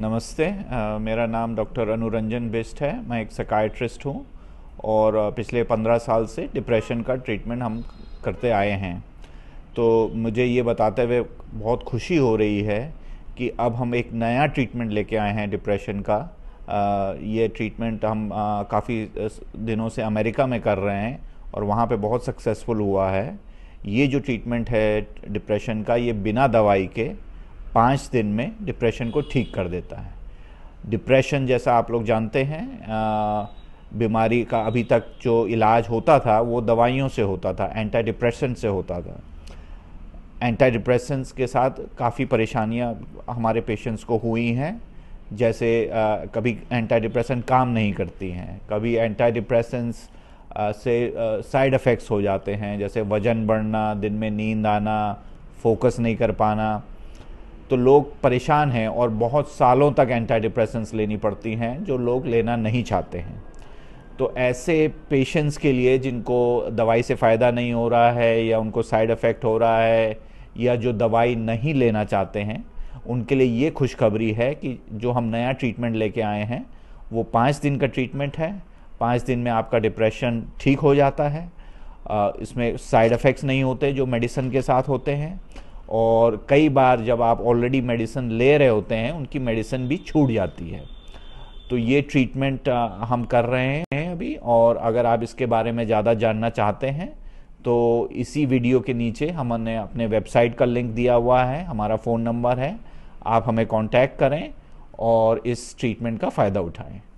नमस्ते मेरा नाम डॉक्टर अनुरंजन बिस्ट है मैं एक सकाइट्रिस्ट हूँ और पिछले पंद्रह साल से डिप्रेशन का ट्रीटमेंट हम करते आए हैं तो मुझे ये बताते हुए बहुत खुशी हो रही है कि अब हम एक नया ट्रीटमेंट लेके आए हैं डिप्रेशन का आ, ये ट्रीटमेंट हम काफ़ी दिनों से अमेरिका में कर रहे हैं और वहाँ पे बहुत सक्सेसफुल हुआ है ये जो ट्रीटमेंट है डिप्रेशन का ये बिना दवाई के पाँच दिन में डिप्रेशन को ठीक कर देता है डिप्रेशन जैसा आप लोग जानते हैं बीमारी का अभी तक जो इलाज होता था वो दवाइयों से होता था एंटी डिप्रेशन से होता था एंटी डिप्रेशन के साथ काफ़ी परेशानियां हमारे पेशेंट्स को हुई हैं जैसे आ, कभी एंटी डिप्रेशन काम नहीं करती हैं कभी एंटी डिप्रेशन से साइड इफ़ेक्ट्स हो जाते हैं जैसे वज़न बढ़ना दिन में नींद आना फोकस नहीं कर पाना तो लोग परेशान हैं और बहुत सालों तक एंटी डिप्रेशन लेनी पड़ती हैं जो लोग लेना नहीं चाहते हैं तो ऐसे पेशेंट्स के लिए जिनको दवाई से फ़ायदा नहीं हो रहा है या उनको साइड इफ़ेक्ट हो रहा है या जो दवाई नहीं लेना चाहते हैं उनके लिए ये खुशखबरी है कि जो हम नया ट्रीटमेंट लेके आए हैं वो पाँच दिन का ट्रीटमेंट है पाँच दिन में आपका डिप्रेशन ठीक हो जाता है इसमें साइड इफ़ेक्ट्स नहीं होते जो मेडिसिन के साथ होते हैं और कई बार जब आप ऑलरेडी मेडिसिन ले रहे होते हैं उनकी मेडिसिन भी छूट जाती है तो ये ट्रीटमेंट हम कर रहे हैं अभी और अगर आप इसके बारे में ज़्यादा जानना चाहते हैं तो इसी वीडियो के नीचे हमने अपने वेबसाइट का लिंक दिया हुआ है हमारा फ़ोन नंबर है आप हमें कांटेक्ट करें और इस ट्रीटमेंट का फ़ायदा उठाएं